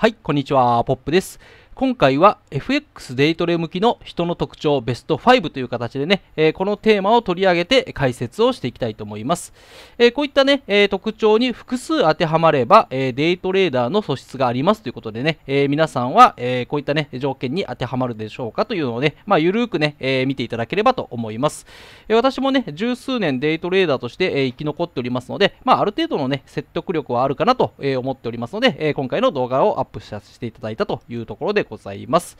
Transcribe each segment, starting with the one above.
はい、こんにちは、ポップです。今回は FX デイトレ向きの人の特徴ベスト5という形でね、えー、このテーマを取り上げて解説をしていきたいと思います。えー、こういったね、えー、特徴に複数当てはまれば、えデイトレーダーの素質がありますということでね、え皆さんは、えこういったね、条件に当てはまるでしょうかというのをね、まあ、ゆるーくね、え見ていただければと思います。え私もね、十数年デイトレーダーとして、え生き残っておりますので、まあ、ある程度のね、説得力はあるかなと、え思っておりますので、え今回の動画をアップさせていただいたというところでございます。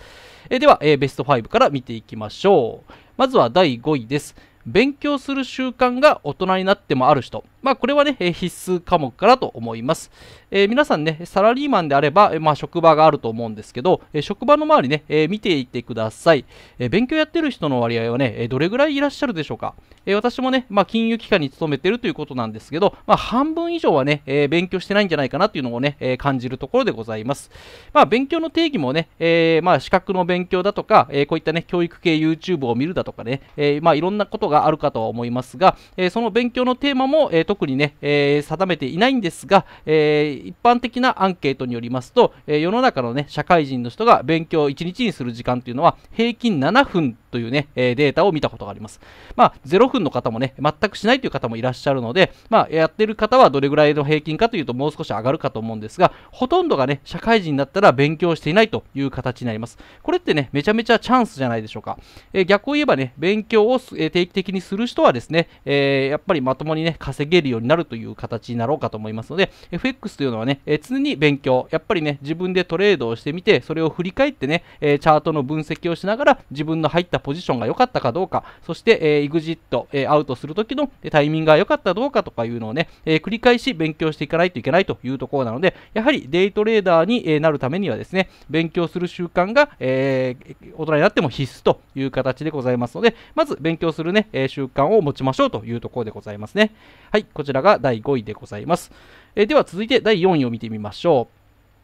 えでは、えベスト5から見ていきましょう。まずは第5位です。勉強する習慣が大人になってもある人。まあ、これはね、必須科目かなと思います。えー、皆さんね、サラリーマンであれば、まあ、職場があると思うんですけど、え職場の周りね、えー、見ていってください、え勉強やってる人の割合はね、えどれぐらいいらっしゃるでしょうか。え私もね、まあ、金融機関に勤めてるということなんですけど、まあ、半分以上はね、え勉強してないんじゃないかなというのをね、え感じるところでございます。まあ、勉強の定義もね、えまあ、資格の勉強だとか、えこういったね、教育系 YouTube を見るだとかね、えまあ、いろんなことががあるかと思いますが、えその勉強のテーマも、え特にね、え定めていないんですが、え一般的なアンケートによりますと、え世の中のね社会人の人が勉強を1日にする時間というのは平均7分というね、えデータを見たことがあります。まあ、0分の方もね、全くしないという方もいらっしゃるので、まあ、やってる方はどれぐらいの平均かというと、もう少し上がるかと思うんですが、ほとんどがね、社会人だったら勉強していないという形になります。これってね、めちゃめちゃチャンスじゃないでしょうか。えー、逆を言えばね、勉強を、え定期的にする人はですね、えー、やっぱりまともにね、稼げるようになるという形になろうかと思いますので、FX というのはね、えー、常に勉強、やっぱりね、自分でトレードをしてみて、それを振り返ってね、えチャートの分析をしながら、自分の入ったたポジションが良かったかどうか、そして、えー、グジット、えー、アウトするときのタイミングが良かったどうかとかいうのをね、えー、繰り返し勉強していかないといけないというところなので、やはりデイトレーダーになるためにはですね、勉強する習慣が、えー、大人になっても必須という形でございますので、まず勉強するね、えー、習慣を持ちましょうというところでございますね。はい、こちらが第5位でございます。えー、では続いて第4位を見てみましょう。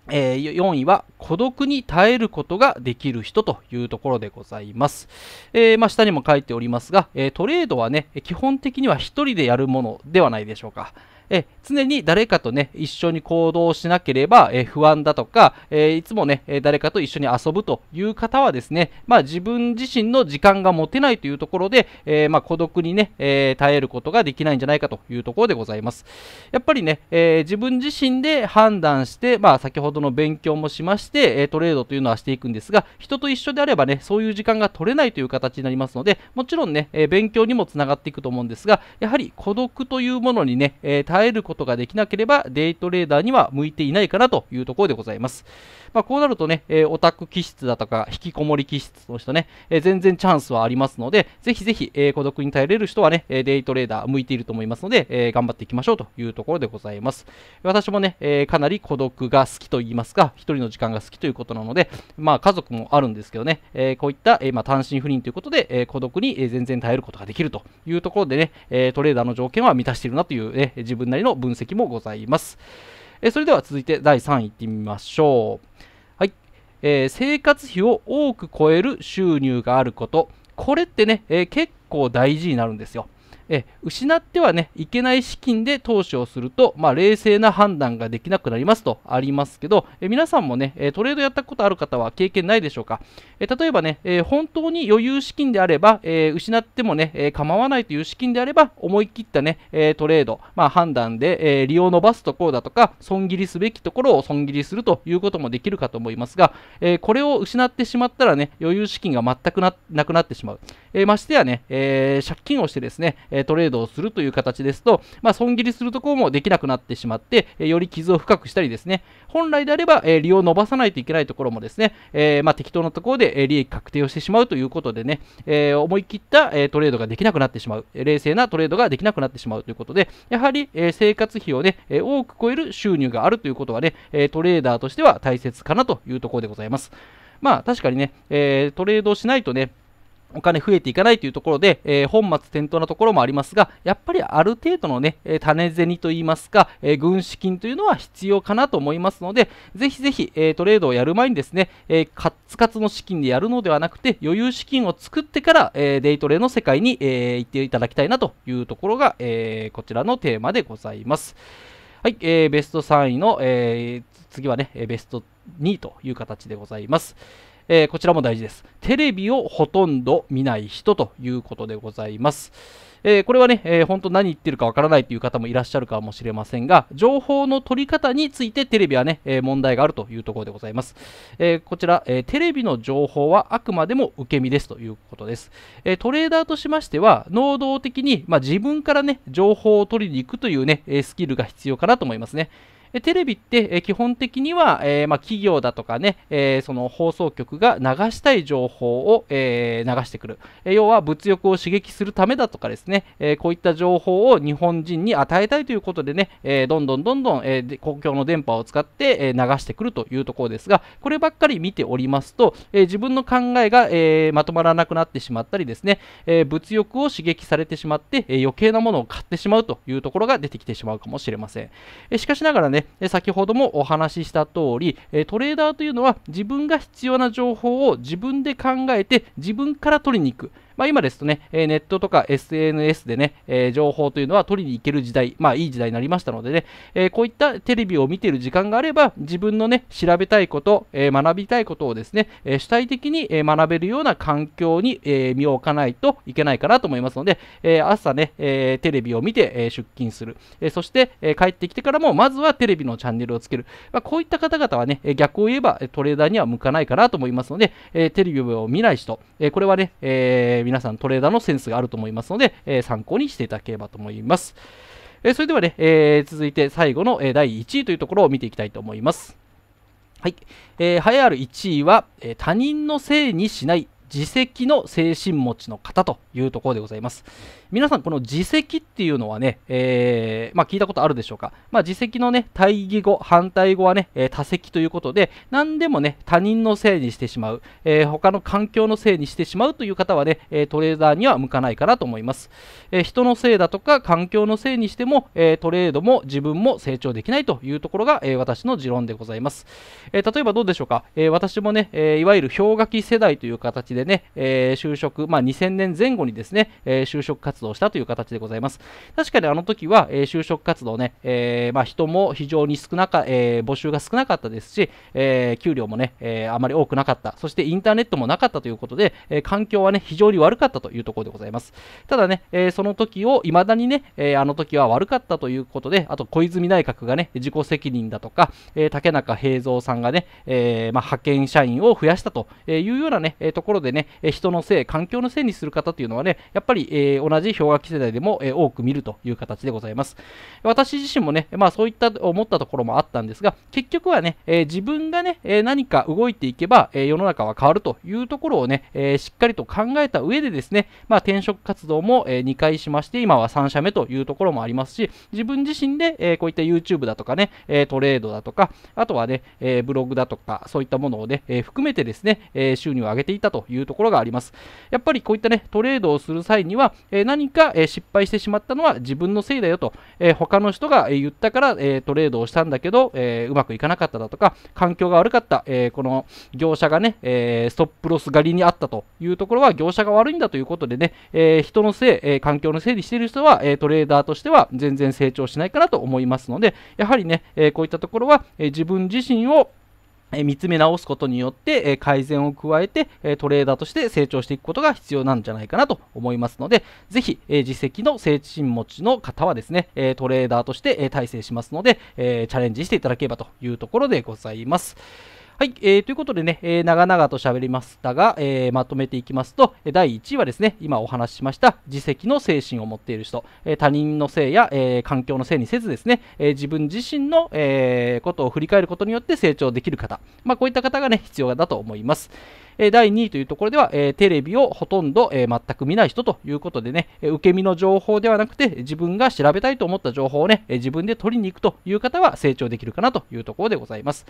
えー、4位は孤独に耐えることができる人というところでございます。えー、まあ、下にも書いておりますが、えー、トレードはね、基本的には1人でやるものではないでしょうか。え常に誰かとね、一緒に行動しなければ、え不安だとか、えいつもね、誰かと一緒に遊ぶという方はですね、まあ、自分自身の時間が持てないというところで、えまあ、孤独にね、え耐えることができないんじゃないかというところでございます。やっぱりね、え自分自身で判断して、まあ、先ほどの勉強もしまして、えトレードというのはしていくんですが、人と一緒であればね、そういう時間が取れないという形になりますので、もちろんね、え勉強にもつながっていくと思うんですが、やはり孤独というものにね、え耐えることができなければデイトレーダーには向いていないかなというところでございます。まあ、こうなるとね、えー、オタク気質だとか、引きこもり気質の人ね、えー、全然チャンスはありますので、ぜひぜひ、えー、孤独に耐えれる人はね、デイトレーダー向いていると思いますので、え頑張っていきましょうというところでございます。私もね、えかなり孤独が好きと言いますか、一人の時間が好きということなので、まあ、家族もあるんですけどね、えこういった、えまあ、単身赴任ということで、え孤独に全然耐えることができるというところでね、えトレーダーの条件は満たしているなという、ね、自分分なりの分析もございます。えそれでは続いて第3位いってみましょう。はい、えー、生活費を多く超える収入があること。これってね、えー、結構大事になるんですよ。え失っては、ね、いけない資金で投資をすると、まあ、冷静な判断ができなくなりますとありますけど、え皆さんも、ね、トレードやったことある方は経験ないでしょうか、え例えばね、え本当に余裕資金であれば、え失っても、ねえ構わないという資金であれば思い切った、ねえトレード、まあ、判断で、え利用を伸ばすところだとか損切りすべきところを損切りするということもできるかと思いますが、えこれを失ってしまったら、ね、余裕資金が全くなくなってしまう、えましてや、ねえ借金をしてですねえトレードをするという形ですと、まあ、損切りするところもできなくなってしまって、えより傷を深くしたりですね、本来であれば、え利用を伸ばさないといけないところもですね、えまあ、適当なところで、え利益確定をしてしまうということでね、え思い切った、えトレードができなくなってしまう、冷静なトレードができなくなってしまうということで、やはり、え生活費をね、え多く超える収入があるということはね、えトレーダーとしては大切かなというところでございます。まあ確かにね、えトレードしないとね、お金増えていかないというところで、えー、本末転倒なところもありますが、やっぱりある程度のね、え種銭といいますか、え軍資金というのは必要かなと思いますので、ぜひぜひ、えトレードをやる前にですね、えカツカツの資金でやるのではなくて、余裕資金を作ってから、えデイトレの世界に、え行っていただきたいなというところが、えこちらのテーマでございます。はい、えー、ベスト3位の、えー、次はね、ベスト2という形でございます。えー、こちらも大事です。テレビをほとんど見ない人ということでございます。えー、これはね、えー、本当何言ってるかわからないという方もいらっしゃるかもしれませんが、情報の取り方についてテレビはね、えー、問題があるというところでございます。えこちら、えテレビの情報はあくまでも受け身ですということです。えトレーダーとしましては、能動的に、まあ、自分からね、情報を取りに行くというね、スキルが必要かなと思いますね。えテレビって、え基本的には、えま企業だとかね、えその放送局が流したい情報を、え流してくる、え要は物欲を刺激するためだとかですね、えこういった情報を日本人に与えたいということでね、えどんどんどんどん、え公共の電波を使って、え流してくるというところですがこればっかり見ておりますと、え自分の考えが、えまとまらなくなってしまったりですね、え物欲を刺激されてしまって、え余計なものを買ってしまうというところが出てきてしまうかもしれません、えしかしながらねね、先ほどもお話しした通り、トレーダーというのは自分が必要な情報を自分で考えて自分から取りに行く。まあ、今ですとね、えネットとか SNS でね、え情報というのは取りに行ける時代、まあ、いい時代になりましたのでね、えこういったテレビを見ている時間があれば、自分のね、調べたいこと、え学びたいことをですね、え主体的に学べるような環境に、え身を置かないといけないかなと思いますので、え朝ね、えテレビを見て、え出勤する、えそして、え帰ってきてからも、まずはテレビのチャンネルをつける、まあ、こういった方々はね、逆を言えばトレーダーには向かないかなと思いますので、えテレビを見ない人、えこれはね、え皆さんトレーダーのセンスがあると思いますので、えー、参考にしていただければと思います。えー、それではね、えー、続いて最後の、え第1位というところを見ていきたいと思います。はい。えー、栄えある1位は、え他人のせいにしない自責の精神持ちの方というところでございます。皆さん、この自責っていうのはね、えー、まあ、聞いたことあるでしょうか。まあ、自責のね、対義語、反対語はね、えー、多責ということで、何でもね、他人のせいにしてしまう、えー、他の環境のせいにしてしまうという方はね、えトレーダーには向かないかなと思います。え人のせいだとか、環境のせいにしても、えトレードも自分も成長できないというところが、え私の持論でございます。え例えばどうでしょうか、え私もね、えいわゆる氷河期世代という形でね、えー、就職、まあ、2000年前後にですね、え就職活動したという形でございます。確かにあの時は、え就職活動ね、えまあ、人も非常に少なか、え募集が少なかったですし、え給料もね、えあまり多くなかった、そしてインターネットもなかったということで、え環境はね、非常に悪かったというところでございます。ただね、えその時を未だにね、えあの時は悪かったということで、あと小泉内閣がね、自己責任だとか、え竹中平蔵さんがね、えまあ、派遣社員を増やしたというようなね、ところででね、え人のせい、環境のせいにする方というのはね、やっぱり、え同じ氷河期世代でも、え多く見るという形でございます。私自身もね、まあそういった思ったところもあったんですが、結局はね、え自分がね、え何か動いていけば、え世の中は変わるというところをね、えしっかりと考えた上でですね、まあ転職活動も、え2回しまして、今は3社目というところもありますし、自分自身で、えこういった YouTube だとかね、えトレードだとか、あとはね、えブログだとか、そういったものをね、え含めてですね、え収入を上げていたといいうところがあります。やっぱりこういったね、トレードをする際には、え何か、え失敗してしまったのは自分のせいだよと、え他の人が言ったから、えトレードをしたんだけど、えうまくいかなかっただとか、環境が悪かった、えこの業者がね、えストップロス狩りにあったというところは業者が悪いんだということでね、え人のせい、え環境のせいにしている人は、えトレーダーとしては全然成長しないかなと思いますので、やはりね、えこういったところは、え自分自身を見つめ直すことによって改善を加えてトレーダーとして成長していくことが必要なんじゃないかなと思いますのでぜひ自責の精神持ちの方はですねトレーダーとして体制しますのでチャレンジしていただければというところでございます。はい、えー、ということでね、えー、長々と喋りましたが、えー、まとめていきますと、第1位はですね、今お話ししました、自責の精神を持っている人、えー、他人のせいや、えー、環境のせいにせずですね、えー、自分自身の、えー、ことを振り返ることによって成長できる方、まあ、こういった方がね、必要だと思います。え第2位というところでは、えテレビをほとんど、え全く見ない人ということでね、受け身の情報ではなくて、自分が調べたいと思った情報をね、え自分で取りに行くという方は成長できるかなというところでございます。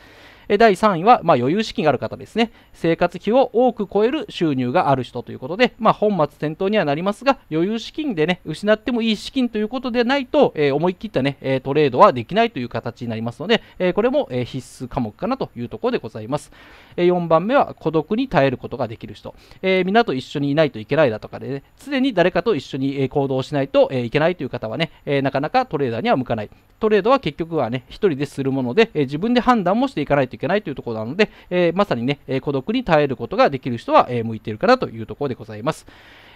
え第3位は、まあ、余裕資金がある方ですね。生活費を多く超える収入がある人ということで、まあ、本末転倒にはなりますが、余裕資金でね、失ってもいい資金ということでないと、え思い切ったね、えトレードはできないという形になりますので、えこれも、え必須科目かなというところでございます。え4番目は、孤独に耐えることができる人、えー、みんなと一緒にいないといけないだとかで、ね、常に誰かと一緒に行動しないといけないという方はね、えなかなかトレーダーには向かない。トレードは結局はね、1人でするもので、え自分で判断もしていかないといけないというところなので、えまさにね、え孤独に耐えることができる人は、え向いているかなというところでございます。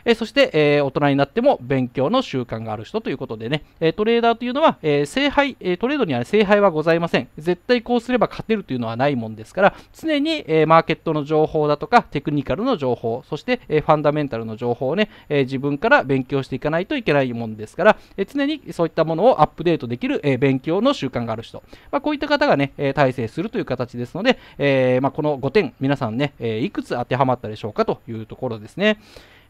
えそして、え大人になっても勉強の習慣がある人ということでね、えトレーダーというのは、え聖杯、えトレードには、聖杯はございません。絶対こうすれば勝てるというのはないもんですから、常に、えマーケットの情報だとか、テクニカルの情報、そして、えファンダメンタルの情報をね、え自分から勉強していかないといけないもんですから、え常にそういったものをアップデートできる、え勉強の習慣がある人、まあ、こういった方がね、え大成するという形ですので、えまあ、この5点、皆さんね、えいくつ当てはまったでしょうかというところですね。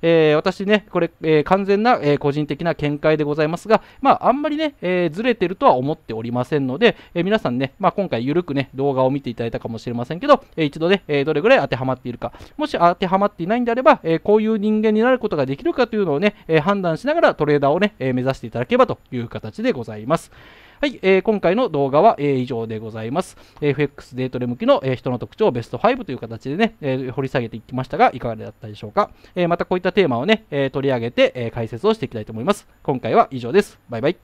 えー、私ね、これ、えー、完全な、えー、個人的な見解でございますが、まあ、あんまりね、えずれてるとは思っておりませんので、え皆さんね、まあ、今回ゆるくね、動画を見ていただいたかもしれませんけど、えー、一度ね、えどれぐらい当てはまっているか、もし当てはまっていないんであれば、えこういう人間になることができるかというのをね、え判断しながらトレーダーをね、え目指していただければという形でございます。はい、えー、今回の動画は、えー、以上でございます。FX デートレ向きの、えー、人の特徴ベスト5という形でね、えー、掘り下げていきましたが、いかがだったでしょうか。えー、またこういったテーマをね、えー、取り上げて、えー、解説をしていきたいと思います。今回は以上です。バイバイ。